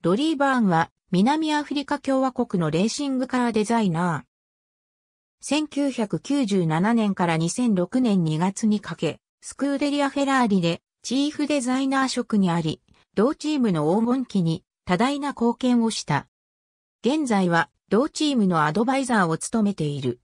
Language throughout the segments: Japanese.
ロリー・バーンは南アフリカ共和国のレーシングカーデザイナー。1997年から2006年2月にかけ、スクーデリア・フェラーリでチーフデザイナー職にあり、同チームの黄金期に多大な貢献をした。現在は同チームのアドバイザーを務めている。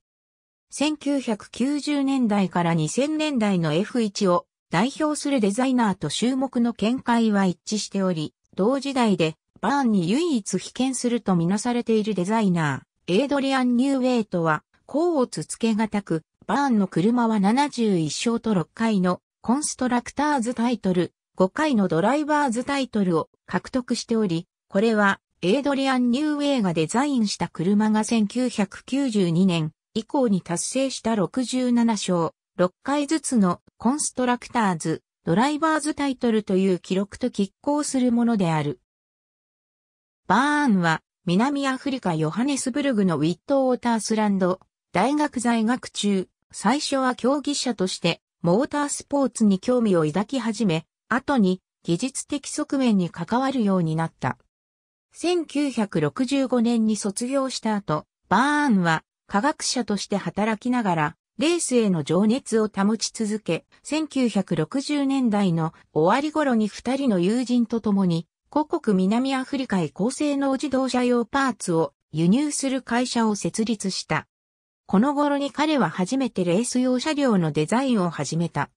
1990年代から2000年代の F1 を代表するデザイナーと注目の見解は一致しており、同時代でバーンに唯一被験するとみなされているデザイナー、エイドリアン・ニューウェイトは、甲をつつけがたく、バーンの車は71勝と6回のコンストラクターズタイトル、5回のドライバーズタイトルを獲得しており、これはエイドリアン・ニューウェイがデザインした車が1992年以降に達成した67勝、6回ずつのコンストラクターズ、ドライバーズタイトルという記録と拮抗するものである。バーンは、南アフリカヨハネスブルグのウィット・ウォータースランド、大学在学中、最初は競技者として、モータースポーツに興味を抱き始め、後に、技術的側面に関わるようになった。1965年に卒業した後、バーンは、科学者として働きながら、レースへの情熱を保ち続け、1960年代の終わり頃に二人の友人と共に、古国南アフリカへ高性能自動車用パーツを輸入する会社を設立した。この頃に彼は初めてレース用車両のデザインを始めた。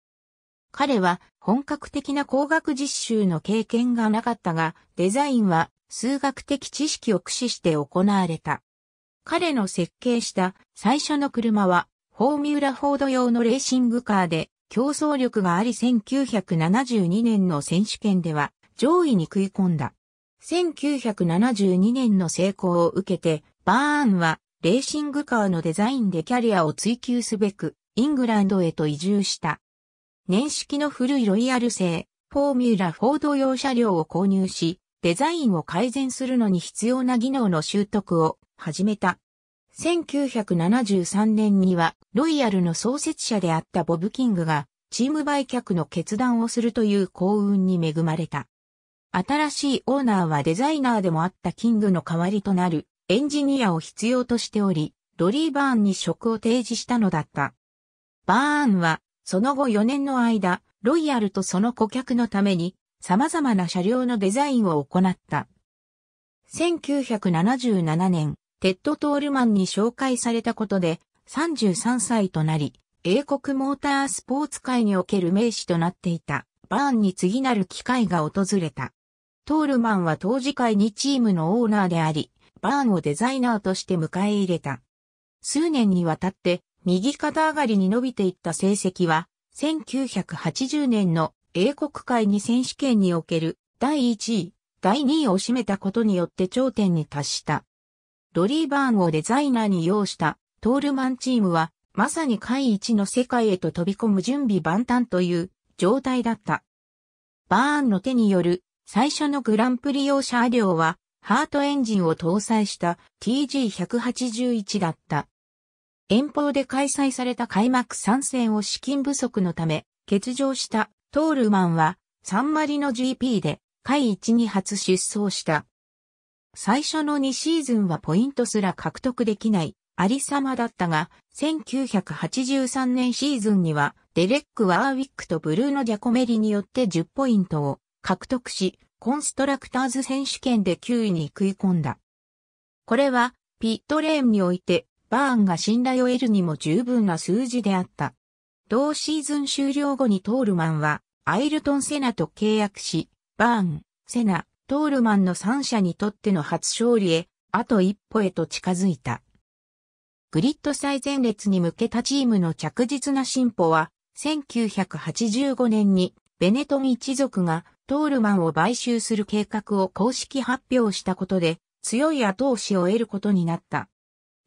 彼は本格的な工学実習の経験がなかったが、デザインは数学的知識を駆使して行われた。彼の設計した最初の車は、フォーミュラフォード用のレーシングカーで、競争力があり1972年の選手権では、上位に食い込んだ。1972年の成功を受けて、バーンはレーシングカーのデザインでキャリアを追求すべく、イングランドへと移住した。年式の古いロイヤル製、フォーミュラフォード用車両を購入し、デザインを改善するのに必要な技能の習得を始めた。1973年には、ロイヤルの創設者であったボブ・キングが、チーム売却の決断をするという幸運に恵まれた。新しいオーナーはデザイナーでもあったキングの代わりとなるエンジニアを必要としており、ロリー・バーンに職を提示したのだった。バーンは、その後4年の間、ロイヤルとその顧客のために、様々な車両のデザインを行った。1977年、テッド・トールマンに紹介されたことで、33歳となり、英国モータースポーツ界における名士となっていた、バーンに次なる機会が訪れた。トールマンは当時会にチームのオーナーであり、バーンをデザイナーとして迎え入れた。数年にわたって、右肩上がりに伸びていった成績は、1980年の英国会に選手権における第1位、第2位を占めたことによって頂点に達した。ロリー・バーンをデザイナーに要したトールマンチームは、まさに会一の世界へと飛び込む準備万端という状態だった。バーンの手による最初のグランプリ用車両は、ハートエンジンを搭載した TG181 だった。遠方で開催された開幕参戦を資金不足のため、欠場したトールマンは、サンマリの GP で、回1に初出走した。最初の2シーズンはポイントすら獲得できない、ありさまだったが、1983年シーズンには、デレック・ワーウィックとブルーノ・ギャコメリによって10ポイントを獲得し、コンストラクターズ選手権で9位に食い込んだ。これは、ピットレーンにおいて、バーンが信頼を得るにも十分な数字であった。同シーズン終了後にトールマンは、アイルトン・セナと契約し、バーン、セナ、トールマンの3者にとっての初勝利へ、あと一歩へと近づいた。グリッド最前列に向けたチームの着実な進歩は、1985年にベネトン一族がトールマンを買収する計画を公式発表したことで強い後押しを得ることになった。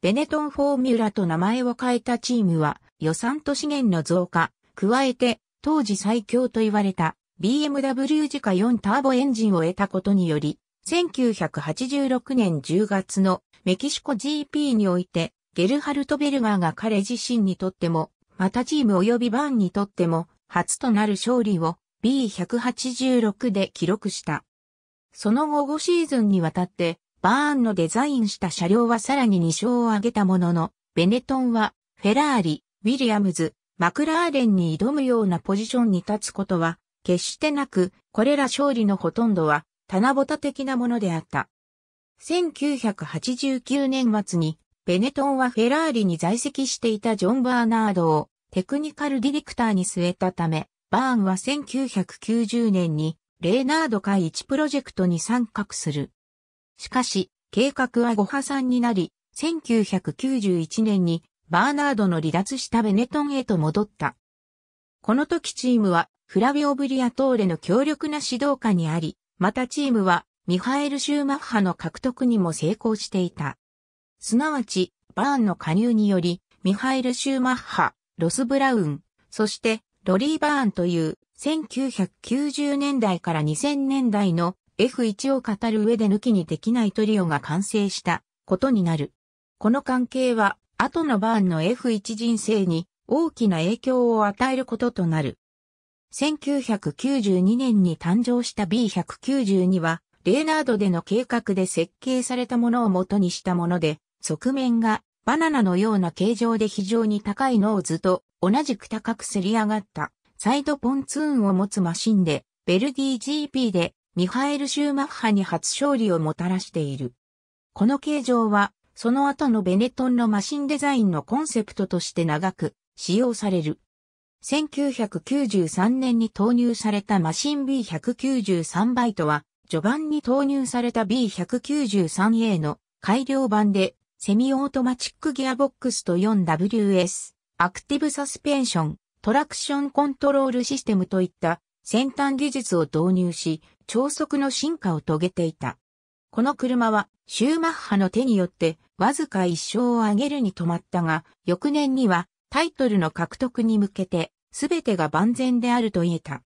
ベネトンフォーミュラと名前を変えたチームは予算と資源の増加、加えて当時最強と言われた BMW 自家4ターボエンジンを得たことにより、1986年10月のメキシコ GP において、ゲルハルト・ベルガーが彼自身にとっても、またチーム及びバーンにとっても、初となる勝利を B186 で記録した。その後5シーズンにわたって、バーンのデザインした車両はさらに2勝を挙げたものの、ベネトンは、フェラーリ、ウィリアムズ、マクラーレンに挑むようなポジションに立つことは、決してなく、これら勝利のほとんどは、棚ぼた的なものであった。1989年末に、ベネトンはフェラーリに在籍していたジョン・バーナードをテクニカルディレクターに据えたため、バーンは1990年にレーナード会一プロジェクトに参画する。しかし、計画は誤破産になり、1991年にバーナードの離脱したベネトンへと戻った。この時チームはフラビオ・ブリアトーレの強力な指導下にあり、またチームはミハエル・シューマッハの獲得にも成功していた。すなわち、バーンの加入により、ミハエル・シューマッハ、ロス・ブラウン、そしてロリー・バーンという1990年代から2000年代の F1 を語る上で抜きにできないトリオが完成したことになる。この関係は後のバーンの F1 人生に大きな影響を与えることとなる。1992年に誕生した B192 は、レーナードでの計画で設計されたものを元にしたもので、側面がバナナのような形状で非常に高いノーズと同じく高くせり上がったサイドポンツーンを持つマシンで、ベルディ GP でミハエル・シューマッハに初勝利をもたらしている。この形状は、その後のベネトンのマシンデザインのコンセプトとして長く使用される。1993年に投入されたマシン B193 バイトは、序盤に投入された B193A の改良版でセミオートマチックギアボックスと 4WS、アクティブサスペンション、トラクションコントロールシステムといった先端技術を導入し、超速の進化を遂げていた。この車はシューマッハの手によってわずか一勝を挙げるに止まったが、翌年にはタイトルの獲得に向けて全てが万全であると言えた。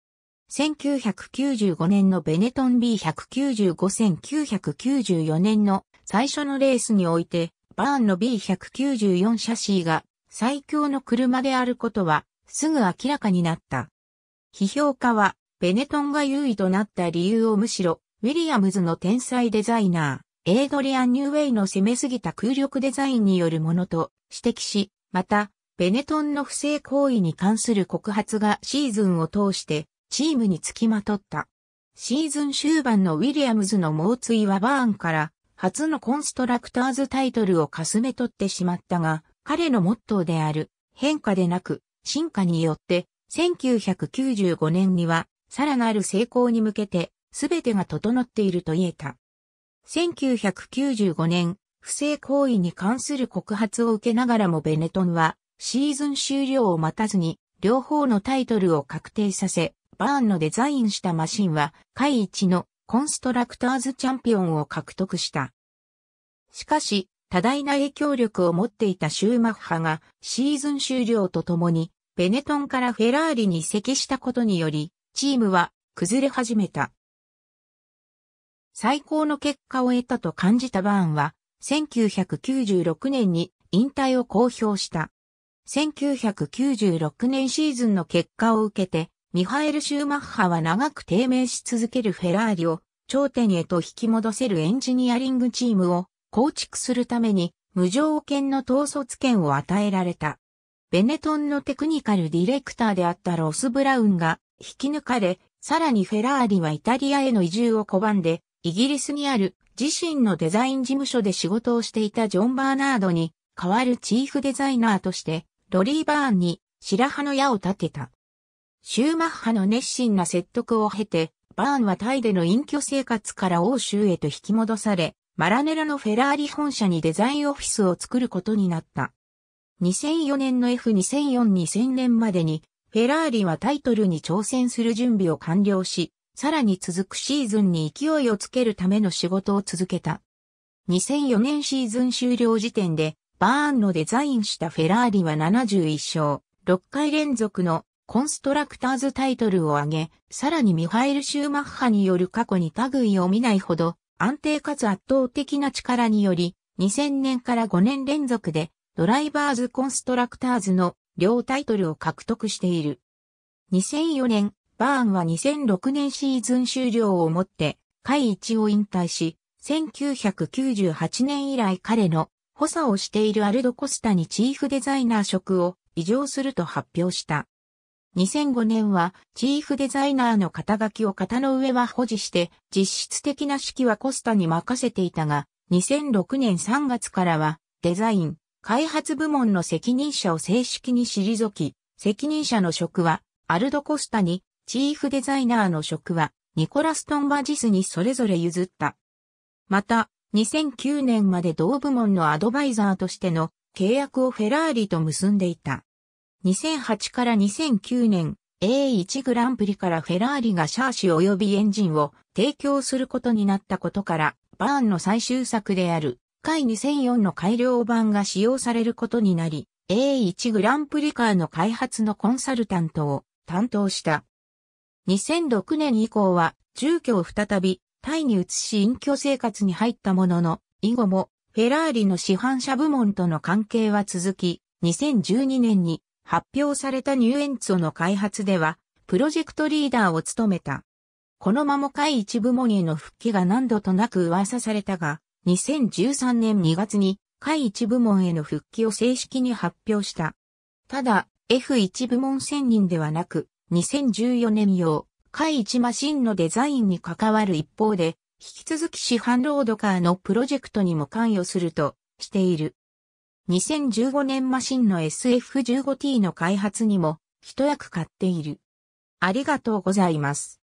1995年のベネトン B195-1994 年の最初のレースにおいてバーンの B194 シャシーが最強の車であることはすぐ明らかになった。批評家はベネトンが優位となった理由をむしろウィリアムズの天才デザイナー、エイドリアン・ニューウェイの攻めすぎた空力デザインによるものと指摘し、また、ベネトンの不正行為に関する告発がシーズンを通してチームにつきまとった。シーズン終盤のウィリアムズの猛追はバーンから初のコンストラクターズタイトルをかすめ取ってしまったが、彼のモットーである変化でなく進化によって、1995年にはさらなる成功に向けて全てが整っていると言えた。1995年、不正行為に関する告発を受けながらもベネトンは、シーズン終了を待たずに、両方のタイトルを確定させ、バーンのデザインしたマシンは、回一のコンストラクターズチャンピオンを獲得した。しかし、多大な影響力を持っていたシューマッハがシーズン終了とともにベネトンからフェラーリに移籍したことによりチームは崩れ始めた。最高の結果を得たと感じたバーンは1996年に引退を公表した。1996年シーズンの結果を受けてミハエル・シューマッハは長く低迷し続けるフェラーリを頂点へと引き戻せるエンジニアリングチームを構築するために無条件の統率権を与えられた。ベネトンのテクニカルディレクターであったロス・ブラウンが引き抜かれ、さらにフェラーリはイタリアへの移住を拒んで、イギリスにある自身のデザイン事務所で仕事をしていたジョン・バーナードに代わるチーフデザイナーとして、ロリー・バーンに白羽の矢を立てた。シューマッハの熱心な説得を経て、バーンはタイでの隠居生活から欧州へと引き戻され、マラネラのフェラーリ本社にデザインオフィスを作ることになった。2004年の F2004-2000 年までに、フェラーリはタイトルに挑戦する準備を完了し、さらに続くシーズンに勢いをつけるための仕事を続けた。2004年シーズン終了時点で、バーンのデザインしたフェラーリは71勝、6回連続のコンストラクターズタイトルを挙げ、さらにミハイル・シューマッハによる過去に類を見ないほど安定かつ圧倒的な力により、2000年から5年連続でドライバーズ・コンストラクターズの両タイトルを獲得している。2004年、バーンは2006年シーズン終了をもって、会一を引退し、1998年以来彼の補佐をしているアルド・コスタにチーフデザイナー職を異常すると発表した。2005年はチーフデザイナーの肩書きを肩の上は保持して実質的な指揮はコスタに任せていたが2006年3月からはデザイン、開発部門の責任者を正式に退き責任者の職はアルドコスタにチーフデザイナーの職はニコラス・トンバジスにそれぞれ譲った。また、2009年まで同部門のアドバイザーとしての契約をフェラーリと結んでいた。2008から2009年 A1 グランプリからフェラーリがシャーシ及びエンジンを提供することになったことから、バーンの最終作である、回2004の改良版が使用されることになり、A1 グランプリカーの開発のコンサルタントを担当した。2006年以降は、住居を再び、タイに移し隠居生活に入ったものの、以後も、フェラーリの市販車部門との関係は続き、2012年に発表されたニューエンツォの開発では、プロジェクトリーダーを務めた。このまも会一部門への復帰が何度となく噂されたが、2013年2月に会一部門への復帰を正式に発表した。ただ、F1 部門専任ではなく、2014年用、会一マシンのデザインに関わる一方で、引き続き市販ロードカーのプロジェクトにも関与するとしている。2015年マシンの SF15T の開発にも一役買っている。ありがとうございます。